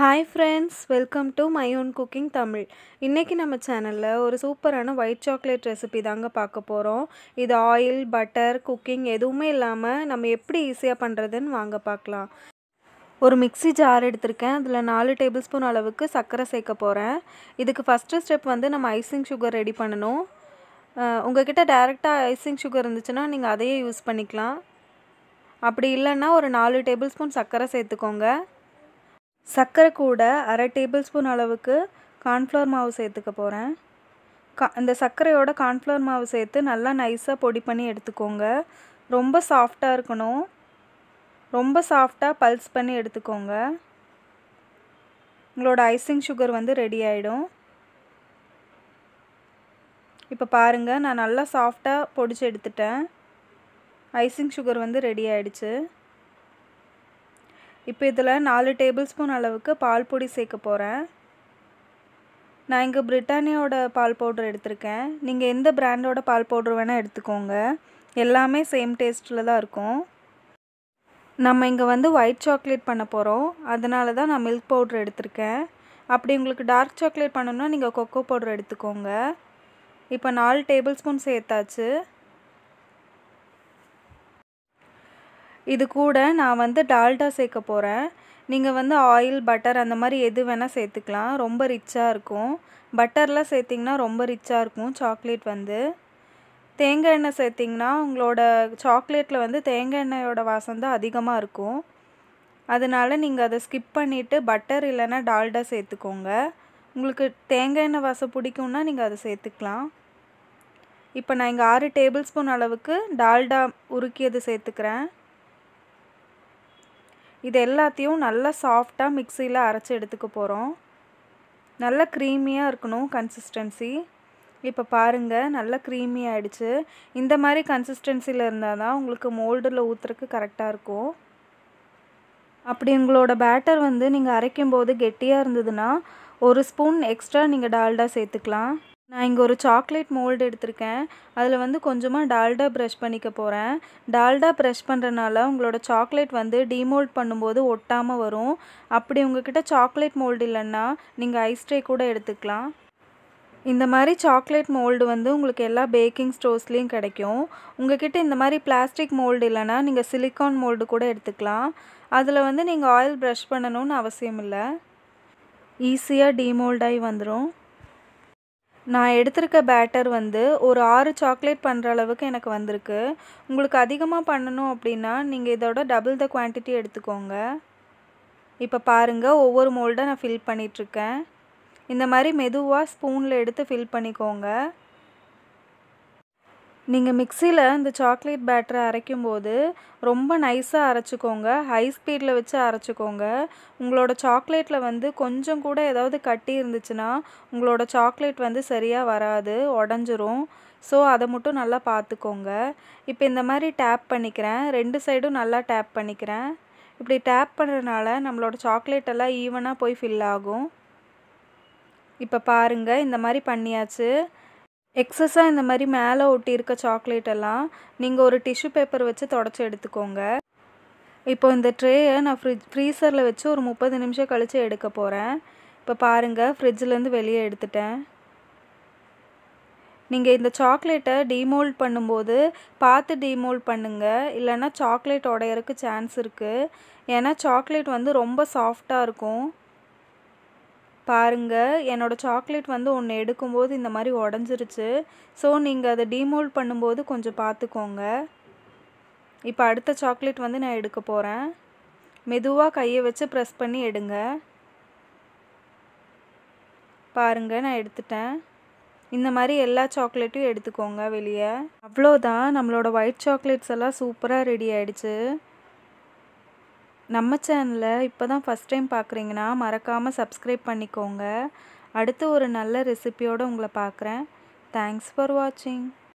hi friends welcome to my own cooking Tamil இன்றைக்கி நம்ம சேனலில் ஒரு சூப்பரான ஒயிட் சாக்லேட் ரெசிபி தாங்க பார்க்க போகிறோம் இது ஆயில் பட்டர் குக்கிங் எதுவுமே இல்லாமல் நம்ம எப்படி ஈஸியாக பண்ணுறதுன்னு வாங்க பார்க்கலாம் ஒரு மிக்ஸி ஜார் எடுத்திருக்கேன் அதில் நாலு டேபிள் ஸ்பூன் அளவுக்கு சர்க்கரை சேர்க்க போகிறேன் இதுக்கு ஃபஸ்ட்டு ஸ்டெப் வந்து நம்ம ஐசிங் சுகர் ரெடி பண்ணணும் உங்கள்கிட்ட டேரெக்டாக ஐசிங் சுகர் இருந்துச்சுன்னா நீங்கள் அதையே யூஸ் பண்ணிக்கலாம் அப்படி இல்லைன்னா ஒரு நாலு டேபிள் ஸ்பூன் சர்க்கரை சேர்த்துக்கோங்க சர்க்கரை கூட அரை டேபிள் ஸ்பூன் அளவுக்கு கார்ன்ஃப்ளவர் மாவு சேர்த்துக்க போகிறேன் கா இந்த சர்க்கரையோட கார்ன்ஃப்ளவர் மாவு சேர்த்து நல்லா நைஸாக பொடி பண்ணி எடுத்துக்கோங்க ரொம்ப சாஃப்டாக இருக்கணும் ரொம்ப சாஃப்டாக பல்ஸ் பண்ணி எடுத்துக்கோங்க உங்களோட ஐசிங் சுகர் வந்து ரெடி ஆகிடும் இப்போ பாருங்கள் நான் நல்லா சாஃப்டாக பொடிச்சு எடுத்துட்டேன் ஐசிங் சுகர் வந்து ரெடி ஆகிடுச்சு இப்போ இதில் நாலு டேபிள் ஸ்பூன் அளவுக்கு பால் பொடி சேர்க்க போகிறேன் நான் இங்கே பிரிட்டானியோட பால் பவுடர் எடுத்திருக்கேன் நீங்கள் எந்த பிராண்டோட பால் பவுடர் வேணால் எடுத்துக்கோங்க எல்லாமே சேம் டேஸ்ட்டில் தான் இருக்கும் நம்ம இங்கே வந்து ஒயிட் சாக்லேட் பண்ண போகிறோம் அதனால தான் நான் மில்க் பவுடர் எடுத்திருக்கேன் அப்படி உங்களுக்கு டார்க் சாக்லேட் பண்ணணும்னா நீங்கள் கொக்கோ பவுடர் எடுத்துக்கோங்க இப்போ நாலு டேபிள் ஸ்பூன் சேர்த்தாச்சு இது கூட நான் வந்து டால்டா சேர்க்க போகிறேன் நீங்கள் வந்து ஆயில் பட்டர் அந்த மாதிரி எது வேணால் சேர்த்துக்கலாம் ரொம்ப ரிச்சாக இருக்கும் பட்டர்லாம் சேர்த்திங்கன்னா ரொம்ப ரிச்சாக இருக்கும் சாக்லேட் வந்து தேங்காய் எண்ணெய் சேர்த்திங்கன்னா உங்களோட சாக்லேட்டில் வந்து தேங்காய் எண்ணெயோட வாசம் தான் அதிகமாக இருக்கும் அதனால் நீங்கள் அதை ஸ்கிப் பண்ணிவிட்டு பட்டர் இல்லைன்னா டால்டா சேர்த்துக்கோங்க உங்களுக்கு தேங்காய் எண்ணெய் வாசம் பிடிக்கும்னா நீங்கள் அதை சேர்த்துக்கலாம் இப்போ நான் இங்கே ஆறு டேபிள் ஸ்பூன் அளவுக்கு டால்டா உருக்கியது சேர்த்துக்கிறேன் இது எல்லாத்தையும் நல்லா சாஃப்டாக மிக்சியில் அரைச்சி எடுத்துக்க போகிறோம் நல்லா க்ரீமியாக இருக்கணும் கன்சிஸ்டன்சி இப்போ பாருங்கள் நல்லா க்ரீமி ஆகிடுச்சு இந்த மாதிரி கன்சிஸ்டன்சியில் இருந்தால் தான் உங்களுக்கு மோல்டில் ஊற்றுறக்கு கரெக்டாக இருக்கும் அப்படி உங்களோட பேட்டர் வந்து நீங்கள் அரைக்கும் போது கெட்டியாக இருந்ததுன்னா ஒரு ஸ்பூன் எக்ஸ்ட்ரா நீங்கள் டால்டா சேர்த்துக்கலாம் நான் இங்கே ஒரு சாக்லேட் மோல்டு எடுத்திருக்கேன் அதில் வந்து கொஞ்சமாக டால்டா ப்ரஷ் பண்ணிக்க போகிறேன் டால்டா ப்ரஷ் பண்ணுறனால உங்களோட சாக்லேட் வந்து டீமோல்ட் பண்ணும்போது ஒட்டாமல் வரும் அப்படி உங்ககிட்ட சாக்லேட் மோல்டு இல்லைன்னா நீங்கள் ஐஸ் கூட எடுத்துக்கலாம் இந்த மாதிரி சாக்லேட் மோல்டு வந்து உங்களுக்கு எல்லா பேக்கிங் ஸ்டோர்ஸ்லேயும் கிடைக்கும் உங்ககிட்ட இந்த மாதிரி பிளாஸ்டிக் மோல்டு இல்லைன்னா நீங்கள் சிலிக்கான் மோல்டு கூட எடுத்துக்கலாம் அதில் வந்து நீங்கள் ஆயில் ப்ரஷ் பண்ணணும்னு அவசியம் இல்லை ஈஸியாக டீமோல்டாகி வந்துடும் நான் எடுத்திருக்க பேட்டர் வந்து ஒரு ஆறு சாக்லேட் பண்ணுற அளவுக்கு எனக்கு வந்திருக்கு உங்களுக்கு அதிகமாக பண்ணணும் அப்படின்னா நீங்கள் இதோட டபுள் த குவான்டிட்டி எடுத்துக்கோங்க இப்போ பாருங்கள் ஒவ்வொரு மோல்டாக நான் ஃபில் பண்ணிகிட்ருக்கேன் இந்த மாதிரி மெதுவாக ஸ்பூனில் எடுத்து ஃபில் பண்ணிக்கோங்க நீங்கள் மிக்சியில் இந்த சாக்லேட் பேட்டரை அரைக்கும் போது ரொம்ப நைஸாக அரைச்சிக்கோங்க ஹை ஸ்பீடில் வச்சு அரைச்சிக்கோங்க உங்களோட சாக்லேட்டில் வந்து கொஞ்சம் கூட ஏதாவது கட்டி இருந்துச்சுன்னா உங்களோட சாக்லேட் வந்து சரியாக வராது உடஞ்சிரும் ஸோ அதை மட்டும் நல்லா பார்த்துக்கோங்க இப்போ இந்த மாதிரி டேப் பண்ணிக்கிறேன் ரெண்டு சைடும் நல்லா டேப் பண்ணிக்கிறேன் இப்படி டேப் பண்ணுறதுனால நம்மளோட சாக்லேட்டெல்லாம் ஈவனாக போய் ஃபில் ஆகும் இப்போ பாருங்கள் இந்த மாதிரி பண்ணியாச்சு எக்ஸஸாக இந்த மாதிரி மேலே ஒட்டியிருக்க சாக்லேட் எல்லாம் நீங்கள் ஒரு டிஷ்யூ பேப்பர் வச்சு தொடச்சி எடுத்துக்கோங்க இப்போ இந்த ட்ரேயை நான் ஃப்ரிட்ஜ் ஃப்ரீசரில் வச்சு ஒரு முப்பது நிமிஷம் கழித்து எடுக்க போகிறேன் இப்போ பாருங்கள் ஃப்ரிட்ஜிலேருந்து வெளியே எடுத்துட்டேன் நீங்கள் இந்த சாக்லேட்டை டீமோல்ட் பண்ணும்போது பார்த்து டீமோல்ட் பண்ணுங்கள் இல்லைன்னா சாக்லேட் உடையறக்கு சான்ஸ் இருக்குது ஏன்னா சாக்லேட் வந்து ரொம்ப சாஃப்டாக இருக்கும் பாருங்கள் என்னோடய சாக்லேட் வந்து ஒன்று எடுக்கும்போது இந்த மாதிரி உடஞ்சிருச்சு ஸோ நீங்கள் அதை டீமோல்ட் பண்ணும்போது கொஞ்சம் பார்த்துக்கோங்க இப்போ அடுத்த சாக்லேட் வந்து நான் எடுக்க போகிறேன் மெதுவாக கையை வச்சு ப்ரெஸ் பண்ணி எடுங்க பாருங்கள் நான் எடுத்துட்டேன் இந்த மாதிரி எல்லா சாக்லேட்டும் எடுத்துக்கோங்க வெளியே அவ்வளோதான் நம்மளோட ஒயிட் சாக்லேட்ஸ் எல்லாம் சூப்பராக ரெடி ஆகிடுச்சு நம்ம சேனலை இப்போ தான் ஃபஸ்ட் டைம் பார்க்குறீங்கன்னா மறக்காமல் சப்ஸ்கிரைப் பண்ணிக்கோங்க அடுத்து ஒரு நல்ல ரெசிப்பியோடு உங்களை பார்க்குறேன் தேங்க்ஸ் ஃபார் வாட்சிங்